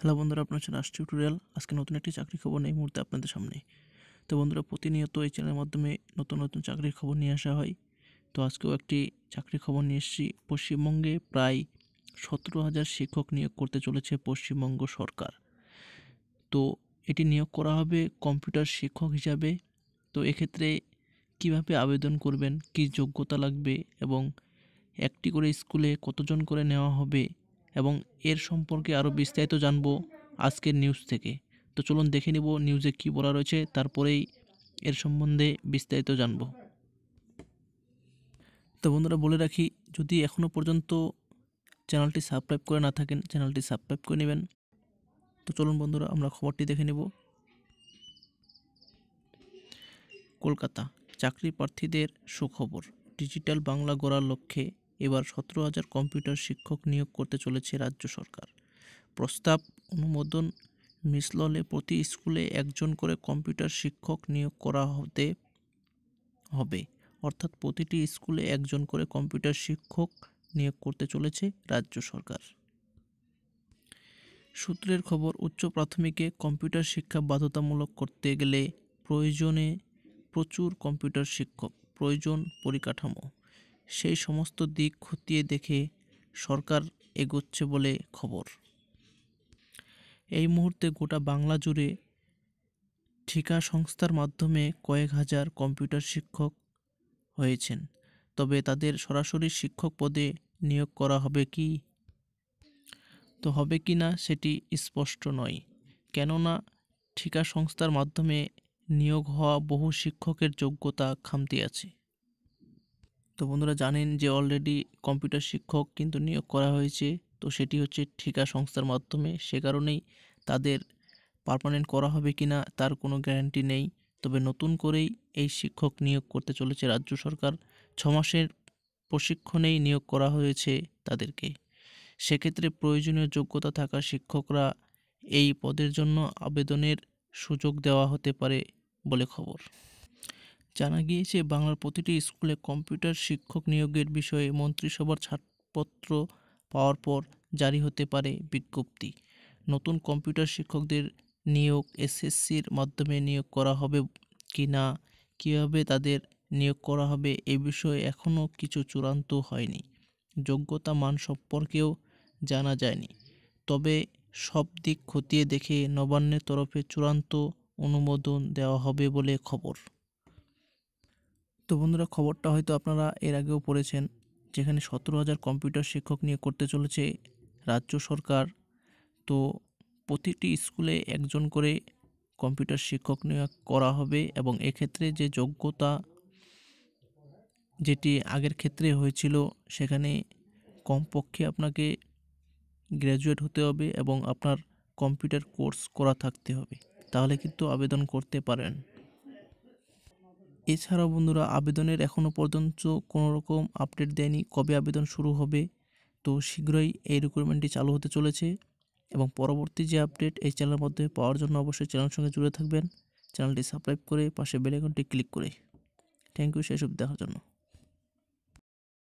hello বন্ধুরা আপনার হচ্ছে রাষ্ট্রীয় টুটোরিয়াল আজকে নতুন একটি চাকরি খবর এই মুহূর্তে আপনাদের সামনে তো বন্ধুরা প্রতিনিয়ত এই চ্যানেলের মাধ্যমে নতুন নতুন চাকরির খবর নিয়ে আসা হয় তো আজকেও একটি চাকরির খবর নিয়ে এসেছি পশ্চিমবঙ্গে প্রায় সতেরো হাজার শিক্ষক নিয়োগ করতে চলেছে পশ্চিমবঙ্গ সরকার তো এটি নিয়োগ করা হবে কম্পিউটার শিক্ষক হিসাবে তো এক্ষেত্রে কিভাবে আবেদন করবেন কি যোগ্যতা লাগবে এবং একটি করে স্কুলে কতজন করে নেওয়া হবে এবং এর সম্পর্কে আরও বিস্তারিত জানব আজকের নিউজ থেকে তো চলুন দেখে নিব নিউজে কি বলা রয়েছে তারপরেই এর সম্বন্ধে বিস্তারিত জানব তো বন্ধুরা বলে রাখি যদি এখনও পর্যন্ত চ্যানেলটি সাবস্ক্রাইব করে না থাকেন চ্যানেলটি সাবস্ক্রাইব করে নেবেন তো চলুন বন্ধুরা আমরা খবরটি দেখে নেব কলকাতা চাকরি প্রার্থীদের সুখবর ডিজিটাল বাংলা গড়ার লক্ষ্যে এবার সতেরো হাজার কম্পিউটার শিক্ষক নিয়োগ করতে চলেছে রাজ্য সরকার প্রস্তাব অনুমোদন মিসললে প্রতি স্কুলে একজন করে কম্পিউটার শিক্ষক নিয়োগ করা হতে হবে অর্থাৎ প্রতিটি স্কুলে একজন করে কম্পিউটার শিক্ষক নিয়োগ করতে চলেছে রাজ্য সরকার সূত্রের খবর উচ্চ প্রাথমিকে কম্পিউটার শিক্ষা বাধ্যতামূলক করতে গেলে প্রয়োজনে প্রচুর কম্পিউটার শিক্ষক প্রয়োজন পরিকাঠামো সেই সমস্ত দিক খতিয়ে দেখে সরকার এগোচ্ছে বলে খবর এই মুহূর্তে গোটা বাংলা জুড়ে ঠিকা সংস্থার মাধ্যমে কয়েক হাজার কম্পিউটার শিক্ষক হয়েছেন তবে তাদের সরাসরি শিক্ষক পদে নিয়োগ করা হবে কি তো হবে কি না সেটি স্পষ্ট নয় কেননা ঠিকা সংস্থার মাধ্যমে নিয়োগ হওয়া বহু শিক্ষকের যোগ্যতা খামতি আছে তো বন্ধুরা জানেন যে অলরেডি কম্পিউটার শিক্ষক কিন্তু নিয়োগ করা হয়েছে তো সেটি হচ্ছে ঠিকা সংস্থার মাধ্যমে সে কারণেই তাদের পারমানেন্ট করা হবে কি না তার কোনো গ্যারান্টি নেই তবে নতুন করেই এই শিক্ষক নিয়োগ করতে চলেছে রাজ্য সরকার ছ মাসের প্রশিক্ষণেই নিয়োগ করা হয়েছে তাদেরকে সেক্ষেত্রে প্রয়োজনীয় যোগ্যতা থাকা শিক্ষকরা এই পদের জন্য আবেদনের সুযোগ দেওয়া হতে পারে বলে খবর জানা গিয়েছে বাংলার প্রতিটি স্কুলে কম্পিউটার শিক্ষক নিয়োগের বিষয়ে মন্ত্রিসভার ছাড়পত্র পাওয়ার পর জারি হতে পারে বিজ্ঞপ্তি নতুন কম্পিউটার শিক্ষকদের নিয়োগ এসএসসির মাধ্যমে নিয়োগ করা হবে কি না কীভাবে তাদের নিয়োগ করা হবে এ বিষয়ে এখনও কিছু চূড়ান্ত হয়নি যোগ্যতা মান সম্পর্কেও জানা যায়নি তবে সব দিক খতিয়ে দেখে নবান্নের তরফে চূড়ান্ত অনুমোদন দেওয়া হবে বলে খবর তো বন্ধুরা খবরটা হয়তো আপনারা এর আগেও পড়েছেন যেখানে সতেরো হাজার কম্পিউটার শিক্ষক নিয়ে করতে চলেছে রাজ্য সরকার তো প্রতিটি স্কুলে একজন করে কম্পিউটার শিক্ষক নিয়োগ করা হবে এবং এক্ষেত্রে যে যোগ্যতা যেটি আগের ক্ষেত্রে হয়েছিল সেখানে কমপক্ষে আপনাকে গ্র্যাজুয়েট হতে হবে এবং আপনার কম্পিউটার কোর্স করা থাকতে হবে তাহলে কিন্তু আবেদন করতে পারেন এছাড়াও বন্ধুরা আবেদনের এখনও পর্যন্ত কোনো রকম আপডেট দেয়নি কবে আবেদন শুরু হবে তো শীঘ্রই এই রিক্রুটমেন্টটি চালু হতে চলেছে এবং পরবর্তী যে আপডেট এই চ্যানেলের মধ্যে পাওয়ার জন্য অবশ্যই চ্যানেলের সঙ্গে জুড়ে থাকবেন চ্যানেলটি সাবস্ক্রাইব করে পাশে বেলাইকনটি ক্লিক করে থ্যাংক ইউ সেসব দেখার জন্য